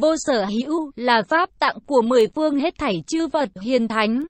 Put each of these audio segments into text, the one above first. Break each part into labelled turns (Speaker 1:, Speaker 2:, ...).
Speaker 1: vô sở hữu là pháp tặng của mười phương hết thảy chư Phật hiền thánh.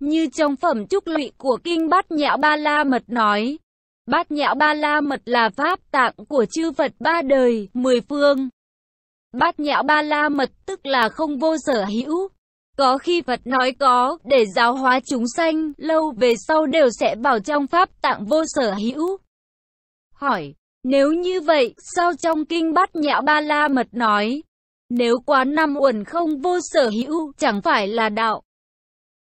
Speaker 1: Như trong phẩm trúc lụy của Kinh Bát Nhã Ba La Mật nói, Bát Nhã Ba La Mật là pháp tạng của chư Phật ba đời, mười phương. Bát Nhã Ba La Mật tức là không vô sở hữu. Có khi Phật nói có, để giáo hóa chúng sanh, lâu về sau đều sẽ bảo trong pháp tạng vô sở hữu. Hỏi, nếu như vậy, sao trong kinh Bát Nhã Ba La Mật nói, nếu quá năm uẩn không vô sở hữu, chẳng phải là đạo.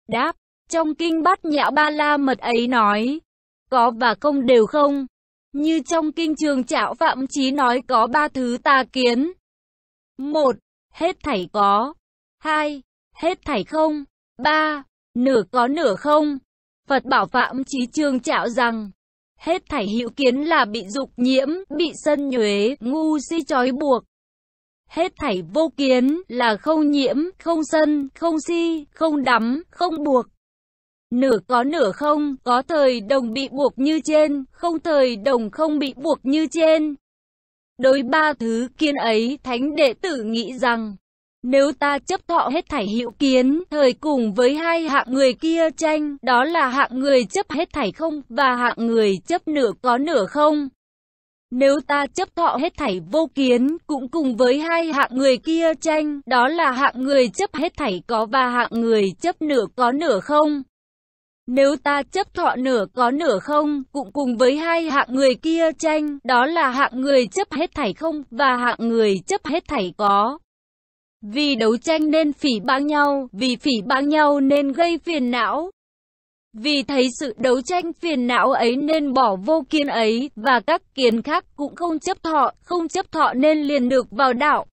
Speaker 1: Đáp, trong kinh bát nhã ba la mật ấy nói, có và không đều không. Như trong kinh trường trạo phạm chí nói có ba thứ ta kiến. một Hết thảy có. hai Hết thảy không. ba Nửa có nửa không. Phật bảo phạm chí trường trạo rằng, hết thảy hữu kiến là bị dục nhiễm, bị sân nhuế, ngu si trói buộc. Hết thảy vô kiến là không nhiễm, không sân, không si, không đắm, không buộc. Nửa có nửa không, có thời đồng bị buộc như trên, không thời đồng không bị buộc như trên. Đối ba thứ kiến ấy, thánh đệ tử nghĩ rằng, nếu ta chấp thọ hết thảy hữu kiến, thời cùng với hai hạng người kia tranh, đó là hạng người chấp hết thảy không và hạng người chấp nửa có nửa không. Nếu ta chấp thọ hết thảy vô kiến, cũng cùng với hai hạng người kia tranh, đó là hạng người chấp hết thảy có và hạng người chấp nửa có nửa không. Nếu ta chấp thọ nửa có nửa không, cũng cùng với hai hạng người kia tranh, đó là hạng người chấp hết thảy không và hạng người chấp hết thảy có. Vì đấu tranh nên phỉ báng nhau, vì phỉ báng nhau nên gây phiền não, vì thấy sự đấu tranh phiền não ấy nên bỏ vô kiến ấy, và các kiến khác cũng không chấp thọ, không chấp thọ nên liền được vào đạo.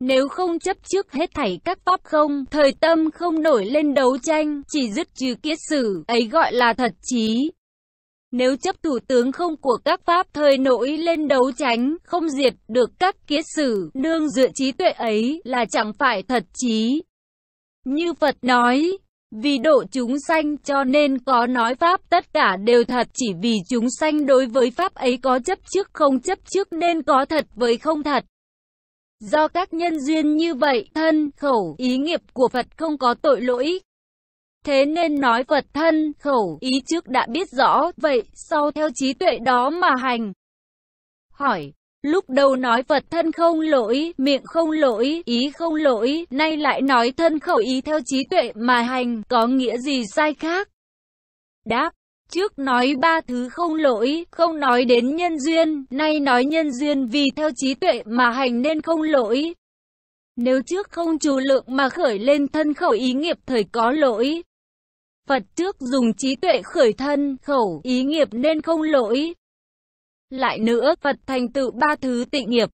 Speaker 1: Nếu không chấp trước hết thảy các pháp không, thời tâm không nổi lên đấu tranh, chỉ dứt trừ kiết sử, ấy gọi là thật trí. Nếu chấp thủ tướng không của các pháp thời nổi lên đấu tránh, không diệt được các kiết sử, nương dựa trí tuệ ấy là chẳng phải thật trí. Như Phật nói, vì độ chúng sanh cho nên có nói pháp tất cả đều thật chỉ vì chúng sanh đối với pháp ấy có chấp trước không chấp trước nên có thật với không thật. Do các nhân duyên như vậy, thân, khẩu, ý nghiệp của Phật không có tội lỗi. Thế nên nói Phật thân, khẩu, ý trước đã biết rõ, vậy sau theo trí tuệ đó mà hành. Hỏi, Lúc đầu nói vật thân không lỗi, miệng không lỗi, ý không lỗi, nay lại nói thân khẩu ý theo trí tuệ mà hành, có nghĩa gì sai khác? Đáp, trước nói ba thứ không lỗi, không nói đến nhân duyên, nay nói nhân duyên vì theo trí tuệ mà hành nên không lỗi. Nếu trước không chủ lượng mà khởi lên thân khẩu ý nghiệp thời có lỗi, Phật trước dùng trí tuệ khởi thân, khẩu, ý nghiệp nên không lỗi, lại nữa, Phật thành tựu ba thứ tịnh nghiệp,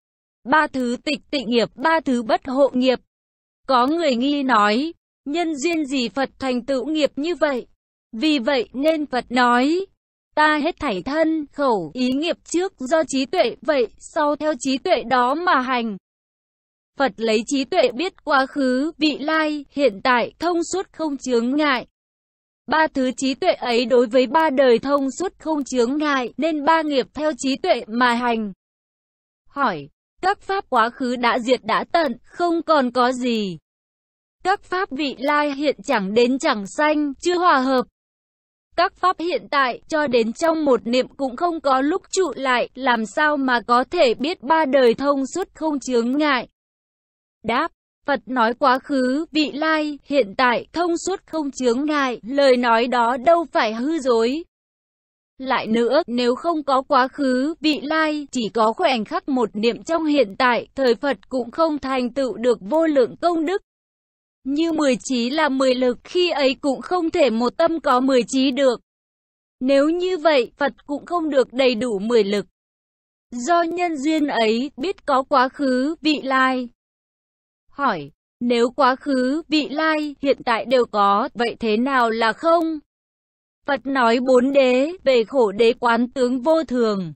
Speaker 1: ba thứ tịch tịnh nghiệp, ba thứ bất hộ nghiệp. Có người nghi nói, nhân duyên gì Phật thành tựu nghiệp như vậy? Vì vậy nên Phật nói, ta hết thảy thân, khẩu, ý nghiệp trước do trí tuệ, vậy sau theo trí tuệ đó mà hành. Phật lấy trí tuệ biết quá khứ, vị lai, hiện tại, thông suốt không chướng ngại. Ba thứ trí tuệ ấy đối với ba đời thông suốt không chướng ngại, nên ba nghiệp theo trí tuệ mà hành. Hỏi, các pháp quá khứ đã diệt đã tận, không còn có gì. Các pháp vị lai hiện chẳng đến chẳng sanh, chưa hòa hợp. Các pháp hiện tại cho đến trong một niệm cũng không có lúc trụ lại, làm sao mà có thể biết ba đời thông suốt không chướng ngại. Đáp Phật nói quá khứ, vị lai, hiện tại, thông suốt không chướng ngại, lời nói đó đâu phải hư dối. Lại nữa, nếu không có quá khứ, vị lai, chỉ có khoảnh khắc một niệm trong hiện tại, thời Phật cũng không thành tựu được vô lượng công đức. Như mười trí là mười lực, khi ấy cũng không thể một tâm có mười trí được. Nếu như vậy, Phật cũng không được đầy đủ mười lực. Do nhân duyên ấy, biết có quá khứ, vị lai, hỏi, nếu quá khứ, vị lai, hiện tại đều có, vậy thế nào là không? Phật nói bốn đế, về khổ đế quán tướng vô thường.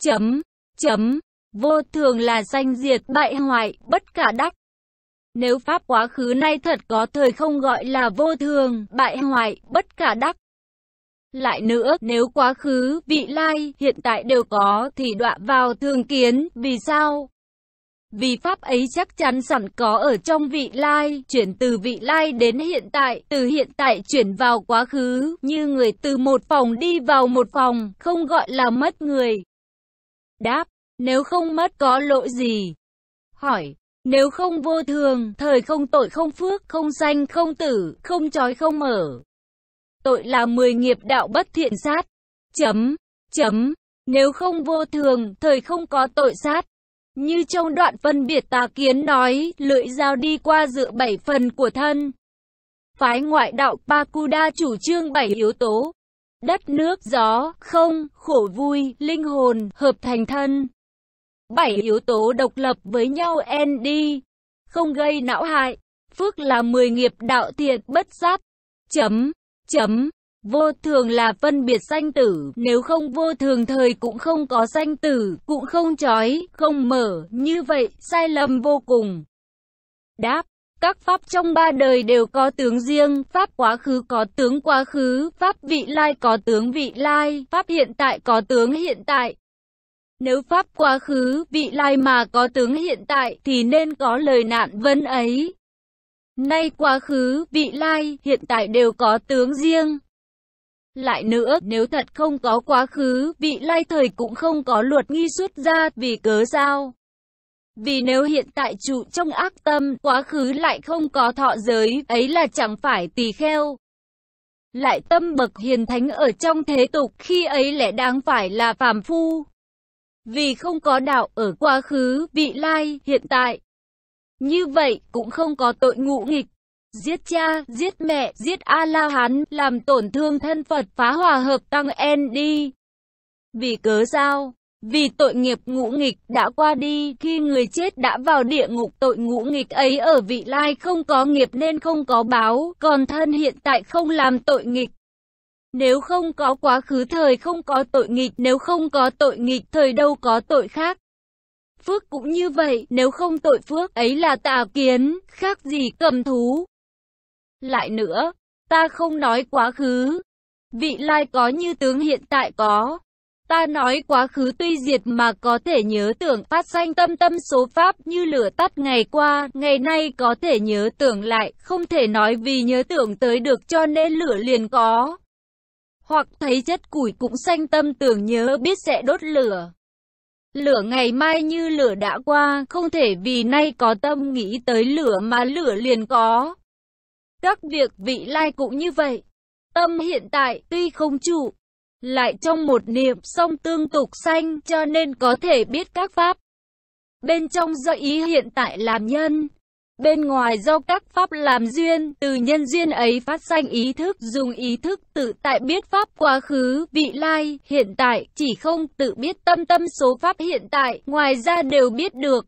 Speaker 1: Chấm, chấm, vô thường là sanh diệt, bại hoại, bất cả đắc. Nếu pháp quá khứ nay thật có thời không gọi là vô thường, bại hoại, bất cả đắc. Lại nữa, nếu quá khứ, vị lai, hiện tại đều có thì đọa vào thường kiến, vì sao? Vì pháp ấy chắc chắn sẵn có ở trong vị lai, chuyển từ vị lai đến hiện tại, từ hiện tại chuyển vào quá khứ, như người từ một phòng đi vào một phòng, không gọi là mất người. Đáp, nếu không mất có lỗi gì? Hỏi, nếu không vô thường, thời không tội không phước, không sanh không tử, không trói không mở. Tội là mười nghiệp đạo bất thiện sát. Chấm, chấm, nếu không vô thường, thời không có tội sát. Như trong đoạn phân biệt tà kiến nói, lưỡi dao đi qua dự bảy phần của thân. Phái ngoại đạo Pakuda chủ trương bảy yếu tố. Đất nước, gió, không, khổ vui, linh hồn, hợp thành thân. Bảy yếu tố độc lập với nhau ND, không gây não hại. Phước là mười nghiệp đạo thiện bất sát. Chấm, chấm. Vô thường là phân biệt sanh tử, nếu không vô thường thời cũng không có sanh tử, cũng không trói, không mở, như vậy, sai lầm vô cùng. Đáp các pháp trong ba đời đều có tướng riêng, pháp quá khứ có tướng quá khứ, pháp vị lai có tướng vị lai, pháp hiện tại có tướng hiện tại. Nếu pháp quá khứ, vị lai mà có tướng hiện tại thì nên có lời nạn vấn ấy. Nay quá khứ, vị lai, hiện tại đều có tướng riêng, lại nữa, nếu thật không có quá khứ, vị lai thời cũng không có luật nghi xuất ra, vì cớ sao? Vì nếu hiện tại trụ trong ác tâm, quá khứ lại không có thọ giới, ấy là chẳng phải tỳ kheo. Lại tâm bậc hiền thánh ở trong thế tục, khi ấy lẽ đáng phải là phàm phu. Vì không có đạo ở quá khứ, vị lai, hiện tại. Như vậy, cũng không có tội ngũ nghịch giết cha, giết mẹ, giết A-la-hán, làm tổn thương thân Phật, phá hòa hợp tăng en đi. Vì cớ sao? Vì tội nghiệp ngũ nghịch đã qua đi, khi người chết đã vào địa ngục tội ngũ nghịch ấy ở vị lai không có nghiệp nên không có báo, còn thân hiện tại không làm tội nghịch. Nếu không có quá khứ thời không có tội nghịch, nếu không có tội nghịch thời đâu có tội khác. Phước cũng như vậy, nếu không tội phước ấy là tà kiến, khác gì cầm thú. Lại nữa, ta không nói quá khứ. Vị lai có như tướng hiện tại có. Ta nói quá khứ tuy diệt mà có thể nhớ tưởng phát sanh tâm tâm số pháp như lửa tắt ngày qua, ngày nay có thể nhớ tưởng lại, không thể nói vì nhớ tưởng tới được cho nên lửa liền có. Hoặc thấy chất củi cũng sanh tâm tưởng nhớ biết sẽ đốt lửa. Lửa ngày mai như lửa đã qua, không thể vì nay có tâm nghĩ tới lửa mà lửa liền có. Các việc vị lai cũng như vậy. Tâm hiện tại tuy không chủ, lại trong một niệm song tương tục sanh cho nên có thể biết các pháp. Bên trong do ý hiện tại làm nhân, bên ngoài do các pháp làm duyên, từ nhân duyên ấy phát sanh ý thức, dùng ý thức tự tại biết pháp quá khứ, vị lai, hiện tại, chỉ không tự biết tâm tâm số pháp hiện tại, ngoài ra đều biết được.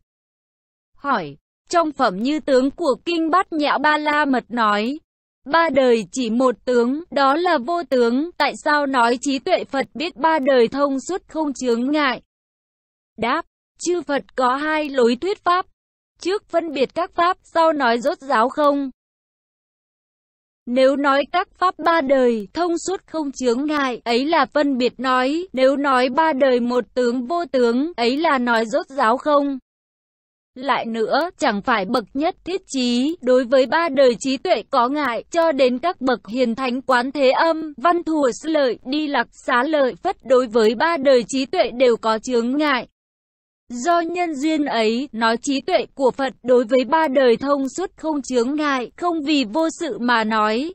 Speaker 1: Hỏi trong phẩm như tướng của Kinh Bát Nhã Ba La Mật nói, ba đời chỉ một tướng, đó là vô tướng, tại sao nói trí tuệ Phật biết ba đời thông suốt không chướng ngại? Đáp, chư Phật có hai lối thuyết pháp, trước phân biệt các pháp, sau nói rốt giáo không? Nếu nói các pháp ba đời, thông suốt không chướng ngại, ấy là phân biệt nói, nếu nói ba đời một tướng vô tướng, ấy là nói rốt giáo không? Lại nữa, chẳng phải bậc nhất thiết trí, đối với ba đời trí tuệ có ngại, cho đến các bậc hiền thánh quán thế âm, văn thùa sư lợi, đi lạc xá lợi phất đối với ba đời trí tuệ đều có chướng ngại. Do nhân duyên ấy, nói trí tuệ của Phật đối với ba đời thông suốt không chướng ngại, không vì vô sự mà nói.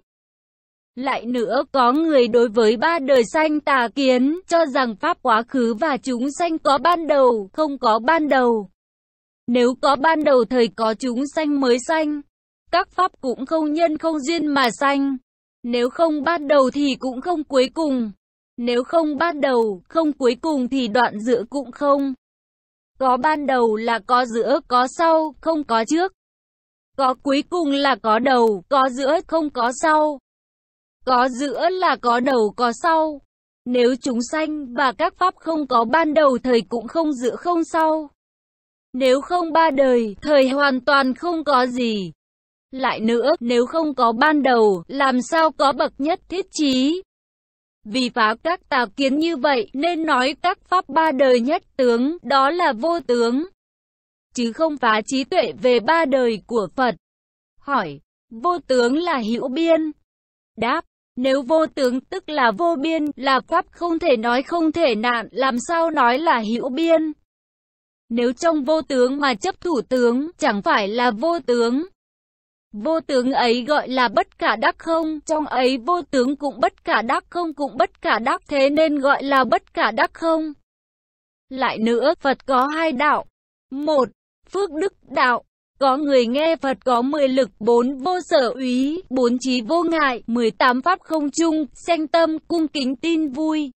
Speaker 1: Lại nữa, có người đối với ba đời sanh tà kiến, cho rằng Pháp quá khứ và chúng sanh có ban đầu, không có ban đầu. Nếu có ban đầu thời có chúng sanh mới sanh, các pháp cũng không nhân không duyên mà sanh. Nếu không ban đầu thì cũng không cuối cùng. Nếu không ban đầu, không cuối cùng thì đoạn giữa cũng không. Có ban đầu là có giữa, có sau, không có trước. Có cuối cùng là có đầu, có giữa, không có sau. Có giữa là có đầu, có sau. Nếu chúng sanh và các pháp không có ban đầu thời cũng không giữa không sau. Nếu không ba đời, thời hoàn toàn không có gì. Lại nữa, nếu không có ban đầu, làm sao có bậc nhất thiết trí? Vì phá các tà kiến như vậy, nên nói các pháp ba đời nhất tướng, đó là vô tướng. Chứ không phá trí tuệ về ba đời của Phật. Hỏi, vô tướng là hữu biên? Đáp, nếu vô tướng tức là vô biên, là pháp không thể nói không thể nạn, làm sao nói là hữu biên? Nếu trong vô tướng mà chấp thủ tướng, chẳng phải là vô tướng. Vô tướng ấy gọi là bất cả đắc không, trong ấy vô tướng cũng bất cả đắc không cũng bất cả đắc thế nên gọi là bất cả đắc không. Lại nữa, Phật có hai đạo. Một, phước đức đạo. Có người nghe Phật có 10 lực, 4 vô sở úy, 4 trí vô ngại, 18 pháp không chung, sanh tâm, cung kính tin vui.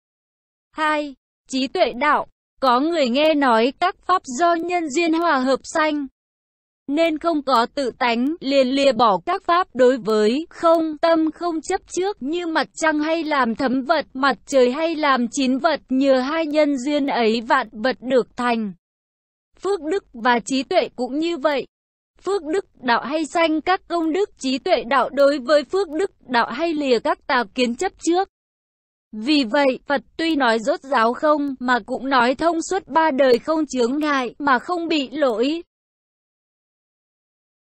Speaker 1: 2. Trí tuệ đạo có người nghe nói các pháp do nhân duyên hòa hợp sanh, nên không có tự tánh, liền lìa bỏ các pháp đối với không, tâm không chấp trước như mặt trăng hay làm thấm vật, mặt trời hay làm chín vật, nhờ hai nhân duyên ấy vạn vật được thành. Phước đức và trí tuệ cũng như vậy. Phước đức đạo hay sanh các công đức trí tuệ đạo đối với phước đức đạo hay lìa các tà kiến chấp trước. Vì vậy, Phật tuy nói rốt ráo không, mà cũng nói thông suốt ba đời không chướng ngại, mà không bị lỗi.